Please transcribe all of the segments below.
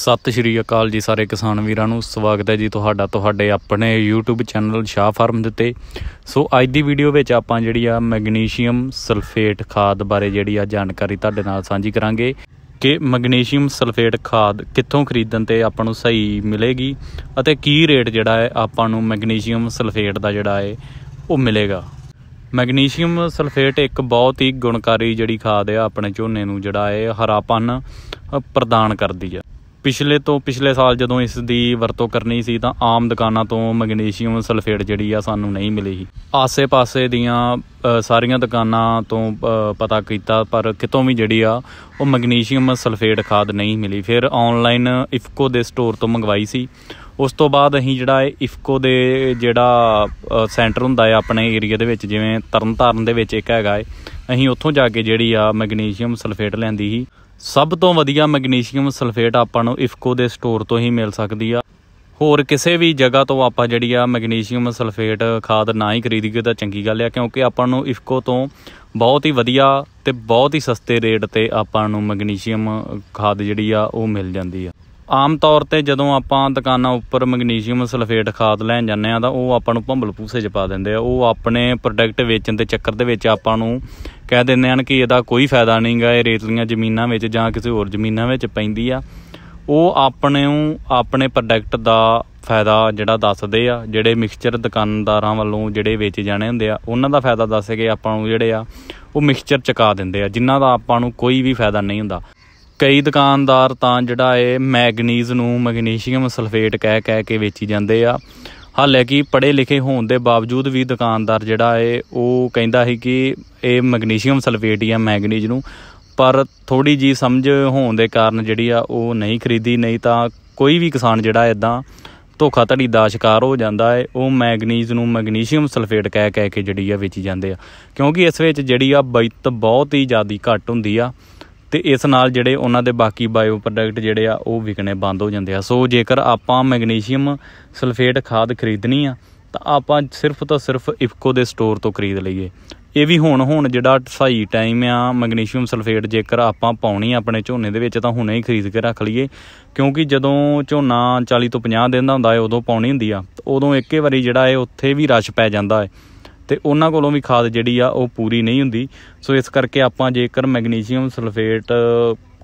ਸਤਿ ਸ਼੍ਰੀ ਅਕਾਲ ਜੀ ਸਾਰੇ ਕਿਸਾਨ ਵੀਰਾਂ ਨੂੰ ਸਵਾਗਤ ਹੈ ਜੀ ਤੁਹਾਡਾ ਤੁਹਾਡੇ ਆਪਣੇ YouTube ਚੈਨਲ ਸ਼ਾਹ ਫਾਰਮ ਦੇ ਉੱਤੇ ਸੋ ਅੱਜ ਦੀ ਵੀਡੀਓ ਵਿੱਚ ਆਪਾਂ ਜਿਹੜੀ ਆ ਮੈਗਨੀਸ਼ੀਅਮ ਸਲਫੇਟ ਖਾਦ ਬਾਰੇ ਜਿਹੜੀ ਆ ਜਾਣਕਾਰੀ ਤੁਹਾਡੇ ਨਾਲ ਸਾਂਝੀ ਕਰਾਂਗੇ ਕਿ ਮੈਗਨੀਸ਼ੀਅਮ ਸਲਫੇਟ ਖਾਦ ਕਿੱਥੋਂ ਖਰੀਦਣ ਤੇ ਆਪਾਂ ਨੂੰ ਸਹੀ ਮਿਲੇਗੀ ਅਤੇ ਕੀ ਰੇਟ ਜਿਹੜਾ ਹੈ ਆਪਾਂ ਨੂੰ ਮੈਗਨੀਸ਼ੀਅਮ ਸਲਫੇਟ ਦਾ ਜਿਹੜਾ ਹੈ ਉਹ ਮਿਲੇਗਾ ਮੈਗਨੀਸ਼ੀਅਮ ਸਲਫੇਟ ਇੱਕ ਬਹੁਤ ਹੀ ਗੁਣਕਾਰੀ ਜਿਹੜੀ ਖਾਦ ਹੈ ਆਪਣੇ ਝੋਨੇ ਨੂੰ ਜਿਹੜਾ ਹੈ ਹਰਾਪਨ ਪ੍ਰਦਾਨ ਕਰਦੀ ਹੈ ਪਿਛਲੇ ਤੋਂ ਪਿਛਲੇ ਸਾਲ ਜਦੋਂ ਇਸ ਦੀ ਵਰਤੋਂ ਕਰਨੀ ਸੀ ਤਾਂ ਆਮ ਦੁਕਾਨਾਂ ਤੋਂ ਮੈਗਨੀਸ਼ੀਅਮ ਸਲਫੇਟ ਜਿਹੜੀ ਆ ਸਾਨੂੰ ਨਹੀਂ ਮਿਲੀ ਸੀ ਆਸੇ-ਪਾਸੇ ਦੀਆਂ ਸਾਰੀਆਂ ਦੁਕਾਨਾਂ ਤੋਂ ਪਤਾ ਕੀਤਾ ਪਰ ਕਿਤੋਂ ਵੀ ਜਿਹੜੀ ਆ ਉਹ ਮੈਗਨੀਸ਼ੀਅਮ ਸਲਫੇਟ ਖਾਦ ਨਹੀਂ ਮਿਲੀ ਫਿਰ ਆਨਲਾਈਨ ਇਫਕੋ ਦੇ ਸਟੋਰ ਤੋਂ ਮੰਗਵਾਈ ਸੀ ਉਸ ਤੋਂ ਬਾਅਦ ਅਸੀਂ ਜਿਹੜਾ ਇਫਕੋ ਦੇ ਜਿਹੜਾ ਸੈਂਟਰ ਹੁੰਦਾ ਹੈ ਆਪਣੇ ਏਰੀਆ ਦੇ ਵਿੱਚ ਜਿਵੇਂ ਤਰਨਤਾਰਨ ਦੇ ਵਿੱਚ ਇੱਕ ਹੈਗਾ ਹੈ ਅਸੀਂ ਉੱਥੋਂ ਜਾ ਕੇ ਜਿਹੜੀ ਆ ਮੈਗਨੀਸ਼ੀਅਮ ਸਲਫੇਟ ਲੈਂਦੀ ਸੀ ਸਭ ਤੋਂ ਵਧੀਆ ਮੈਗਨੀਸ਼ੀਅਮ ਸਲਫੇਟ ਆਪਾਂ ਨੂੰ ਇਫਕੋ ਦੇ ਸਟੋਰ ਤੋਂ ਹੀ ਮਿਲ ਸਕਦੀ ਆ ਹੋਰ ਕਿਸੇ ਵੀ ਜਗ੍ਹਾ ਤੋਂ ਆਪਾਂ ਜਿਹੜੀ ਆ ਮੈਗਨੀਸ਼ੀਅਮ ਸਲਫੇਟ ਖਾਦ ਨਾ ਹੀ ਖਰੀਦੀਏ ਤਾਂ ਚੰਗੀ ਗੱਲ ਆ ਕਿਉਂਕਿ ਆਪਾਂ ਨੂੰ ਇਫਕੋ ਤੋਂ ਬਹੁਤ ਹੀ ਵਧੀਆ ਤੇ ਬਹੁਤ ਹੀ ਸਸਤੇ ਰੇਟ ਤੇ ਆਪਾਂ ਨੂੰ ਮੈਗਨੀਸ਼ੀਅਮ ਖਾਦ ਜਿਹੜੀ ਆ ਉਹ ਮਿਲ ਜਾਂਦੀ ਆ ਆਮ ਤੌਰ ਤੇ ਜਦੋਂ ਆਪਾਂ ਦੁਕਾਨਾਂ ਉੱਪਰ ਮੈਗਨੀਸ਼ੀਅਮ ਸਲਫੇਟ ਖਾਦ ਲੈਣ ਜਾਂਦੇ ਆ ਤਾਂ ਉਹ ਆਪਾਂ ਨੂੰ ਭੰਬਲ ਪੂਸੇ ਚ ਪਾ ਦਿੰਦੇ ਆ ਉਹ ਆਪਣੇ ਪ੍ਰੋਡਕਟ ਵੇਚਣ ਦੇ ਚੱਕਰ ਦੇ ਵਿੱਚ ਆਪਾਂ ਨੂੰ ਕਹਿ ਦਿੰਦੇ ਹਨ ਕਿ ਇਹਦਾ ਕੋਈ ਫਾਇਦਾ ਨਹੀਂਗਾ ਇਹ ਰੇਤਲੀਆਂ ਜ਼ਮੀਨਾਂ ਵਿੱਚ ਜਾਂ ਕਿਸੇ ਹੋਰ ਜ਼ਮੀਨਾਂ ਵਿੱਚ ਪੈਂਦੀ ਆ ਉਹ ਆਪਣੇ ਨੂੰ ਆਪਣੇ ਪ੍ਰੋਡਕਟ ਦਾ ਫਾਇਦਾ ਜਿਹੜਾ ਦੱਸਦੇ ਆ ਜਿਹੜੇ ਮਿਕਸਚਰ ਦੁਕਾਨਦਾਰਾਂ ਵੱਲੋਂ ਜਿਹੜੇ ਵੇਚੇ ਜਾਣੇ ਹੁੰਦੇ ਆ ਉਹਨਾਂ ਦਾ ਫਾਇਦਾ ਦੱਸ ਕੇ ਆਪਾਂ ਨੂੰ ਜਿਹੜੇ ਆ ਉਹ ਮਿਕਸਚਰ ਚਕਾ ਦਿੰਦੇ ਆ ਜਿਨ੍ਹਾਂ ਦਾ ਆਪਾਂ ਨੂੰ ਕੋਈ ਵੀ ਫਾਇਦਾ ਨਹੀਂ ਹੁੰਦਾ ਕਈ ਦੁਕਾਨਦਾਰ ਤਾਂ ਜਿਹੜਾ ਇਹ ਮੈਗਨੀਜ਼ ਨੂੰ ਮੈਗਨੀਸ਼ੀਅਮ ਸਲਫੇਟ ਕਹਿ ਕਹਿ ਕੇ ਵੇਚੀ ਜਾਂਦੇ ਆ ਹਾਲੇ ਕਿ ਪੜੇ ਲਿਖੇ ਹੋਣ ਦੇ ਬਾਵਜੂਦ ਵੀ ਦੁਕਾਨਦਾਰ ਜਿਹੜਾ ਏ ਉਹ ਕਹਿੰਦਾ ਸੀ ਕਿ ਇਹ ਮੈਗਨੀਸ਼ੀਅਮ ਸਲਫੇਟ ਜਾਂ ਮੈਗਨੀਜ ਨੂੰ ਪਰ ਥੋੜੀ ਜੀ ਸਮਝ ਹੋਣ ਦੇ ਕਾਰਨ ਜਿਹੜੀ ਆ ਉਹ ਨਹੀਂ ਖਰੀਦੀ ਨਹੀਂ ਤਾਂ ਕੋਈ ਵੀ ਕਿਸਾਨ ਜਿਹੜਾ ਇਦਾਂ ਧੋਖਾ ਧੜੀ ਦਾ ਸ਼ਿਕਾਰ ਹੋ ਜਾਂਦਾ ਹੈ ਉਹ ਮੈਗਨੀਜ਼ ਨੂੰ ਮੈਗਨੀਸ਼ੀਅਮ ਸਲਫੇਟ ਕਹਿ ਕਹਿ ਕੇ ਜਿਹੜੀ ਆ ਵੇਚੀ ਜਾਂਦੇ ਆ ਕਿਉਂਕਿ ਇਸ ਵਿੱਚ ਜਿਹੜੀ ਆ ਬਚਤ ਬਹੁਤ ਹੀ ਜ਼ਿਆਦੀ ਘੱਟ ਹੁੰਦੀ ਆ ਤੇ ਇਸ ਨਾਲ ਜਿਹੜੇ ਉਹਨਾਂ ਦੇ ਬਾਕੀ ਬਾਇਓ ਪ੍ਰੋਡਕਟ ਜਿਹੜੇ ਆ ਉਹ ਵਿਕਣੇ ਬੰਦ ਹੋ ਜਾਂਦੇ ਆ ਸੋ ਜੇਕਰ ਆਪਾਂ ਮੈਗਨੀਸ਼ੀਅਮ ਸਲਫੇਟ ਖਾਦ ਖਰੀਦਣੀ ਆ ਤਾਂ ਆਪਾਂ ਸਿਰਫ ਤਾਂ ਸਿਰਫ ਇਫਕੋ ਦੇ ਸਟੋਰ ਤੋਂ ਖਰੀਦ ਲਈਏ ਇਹ ਵੀ ਹੁਣ ਹੁਣ ਜਿਹੜਾ ਸਹੀ ਟਾਈਮ ਆ ਮੈਗਨੀਸ਼ੀਅਮ ਸਲਫੇਟ ਜੇਕਰ ਆਪਾਂ ਪਾਉਣੀ ਆਪਣੇ ਝੋਨੇ ਦੇ ਵਿੱਚ ਤਾਂ ਹੁਣੇ ਹੀ ਖਰੀਦ ਕੇ ਰੱਖ ਲਈਏ ਕਿਉਂਕਿ ਜਦੋਂ ਝੋਨਾ 40 ਤੋਂ 50 ਦਿਨ ਦਾ ਹੁੰਦਾ ਹੈ ਉਦੋਂ ਪਾਉਣੀ ਹੁੰਦੀ ਆ ਉਦੋਂ ਇੱਕੇ ਵਾਰੀ ਜਿਹੜਾ ਹੈ ਉੱਥੇ ਵੀ ਰਸ਼ ਪੈ ਜਾਂਦਾ ਹੈ ਤੇ ਉਹਨਾਂ ਕੋਲੋਂ ਵੀ ਖਾਦ ਜਿਹੜੀ ਆ ਉਹ ਪੂਰੀ ਨਹੀਂ ਹੁੰਦੀ ਸੋ ਇਸ ਕਰਕੇ ਆਪਾਂ ਜੇਕਰ ਮੈਗਨੀਸ਼ੀਅਮ ਸਲਫੇਟ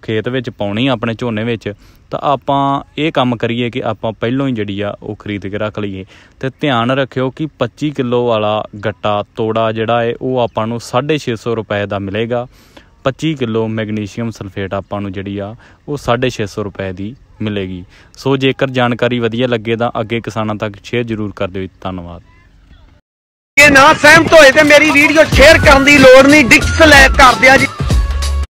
ਖੇਤ ਵਿੱਚ ਪਾਉਣੀ ਆਪਣੇ ਝੋਨੇ ਵਿੱਚ ਤਾਂ ਆਪਾਂ ਇਹ ਕੰਮ ਕਰੀਏ ਕਿ ਆਪਾਂ ਪਹਿਲਾਂ ਹੀ ਜਿਹੜੀ ਆ ਉਹ ਖਰੀਦ ਕੇ ਰੱਖ ਲਈਏ ਤੇ ਧਿਆਨ ਰੱਖਿਓ ਕਿ 25 ਕਿਲੋ ਵਾਲਾ ਗੱਟਾ ਤੋੜਾ ਜਿਹੜਾ ਹੈ ਉਹ ਆਪਾਂ ਨੂੰ 650 ਰੁਪਏ ਦਾ ਮਿਲੇਗਾ 25 ਕਿਲੋ ਮੈਗਨੀਸ਼ੀਅਮ ਸਲਫੇਟ ਆਪਾਂ ਨੂੰ ਜਿਹੜੀ ਆ ਉਹ 650 ਰੁਪਏ ਦੀ ਮਿਲੇਗੀ ਸੋ ਜੇਕਰ ਜਾਣਕਾਰੀ ਵਧੀਆ ਲੱਗੇ ਤਾਂ ਅੱਗੇ ਕਿਸਾਨਾਂ ਤੱਕ ਸ਼ੇਅਰ ਜ਼ਰੂਰ ਕਰ ਦਿਓ ਧੰਨਵਾਦ ਨਾ ਸਹਿਮਤ ਹੋਏ ਤੇ ਮੇਰੀ ਵੀਡੀਓ ਸ਼ੇਅਰ ਕਰਨ ਦੀ ਲੋੜ ਨਹੀਂ ਡਿਕਸ ਲੈ ਕਰ ਦਿਆ ਜੀ